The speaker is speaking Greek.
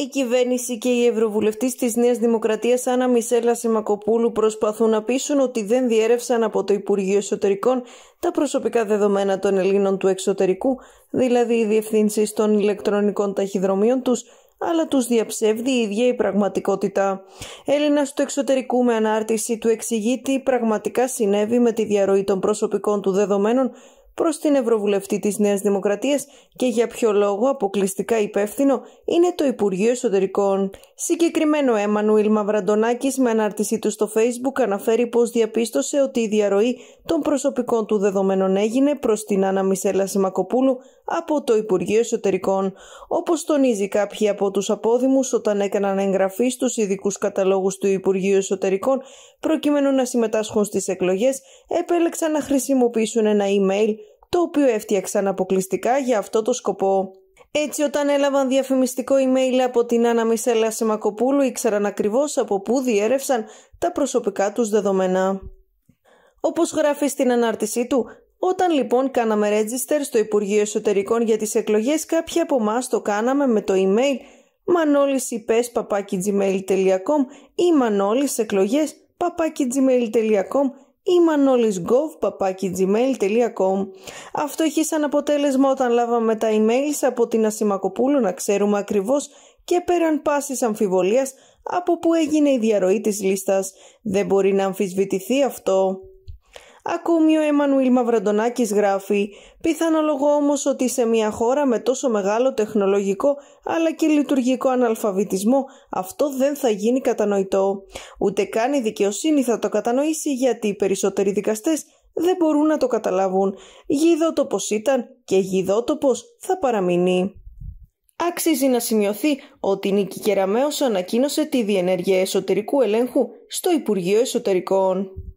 Η κυβέρνηση και η Ευρωβουλευτή της νέας Δημοκρατίας Άννα Μισέλα Σιμακοπούλου, προσπαθούν να πείσουν ότι δεν διέρευσαν από το Υπουργείο Εσωτερικών τα προσωπικά δεδομένα των Ελλήνων του εξωτερικού, δηλαδή οι διευθύνσεις των ηλεκτρονικών ταχυδρομείων τους, αλλά τους διαψεύδει η ίδια η πραγματικότητα. Έλληνας του εξωτερικού με ανάρτηση του εξηγεί τι πραγματικά συνέβη με τη διαρροή των προσωπικών του δεδομένων προς την Ευρωβουλευτή της Νέας Δημοκρατίας και για ποιο λόγο αποκλειστικά υπεύθυνο είναι το Υπουργείο Εσωτερικών. Συγκεκριμένο Εμμανουήλ Μαυραντονάκης με ανάρτησή του στο Facebook αναφέρει πως διαπίστωσε ότι η διαρροή των προσωπικών του δεδομένων έγινε προς την Άννα Μισέλα Σιμακοπούλου από το Υπουργείο Εσωτερικών. Όπως τονίζει κάποιοι από τους απόδημους όταν έκαναν εγγραφή στους ειδικούς καταλόγους του Υπουργείου Εσωτερικών προκειμένου να συμμετάσχουν στις εκλογές επέλεξαν να χρησιμοποιήσουν ένα email το οποίο έφτιαξαν αποκλειστικά για αυτό το σκοπό. Έτσι όταν έλαβαν διαφημιστικό email από την Άννα Μισέλα Σεμακοπούλου ήξεραν ακριβώς από πού διέρευσαν τα προσωπικά τους δεδομένα. Όπως γράφει στην ανάρτησή του, όταν λοιπόν κάναμε register στο Υπουργείο Εσωτερικών για τις εκλογές κάποιοι από εμάς το κάναμε με το email manolisipes.gmail.com ή manolisekloges.gmail.com ή manolisgov.gmail.com Αυτό εχει σαν αποτέλεσμα όταν λάβαμε τα emails από την Ασημακοπούλου να ξέρουμε ακριβώς και πέραν πάσης αμφιβολίας από που έγινε η διαρροή της λίστας. Δεν μπορεί να αμφισβητηθεί αυτό. Ακόμη ο Εμμανουήλ Μαυραντονάκης γράφει «Πιθανολογώ όμως ότι σε μια χώρα με τόσο μεγάλο τεχνολογικό αλλά και λειτουργικό αναλφαβητισμό αυτό δεν θα γίνει κατανοητό. Ούτε καν η δικαιοσύνη θα το κατανοήσει γιατί οι περισσότεροι δικαστές δεν μπορούν να το καταλάβουν. Γιδότοπο ήταν και γιδότοπο θα παραμείνει». Άξιζει να σημειωθεί ότι η Νίκη Κεραμέως ανακοίνωσε τη διενέργεια εσωτερικού ελέγχου στο Υπουργείο Εσωτερικών.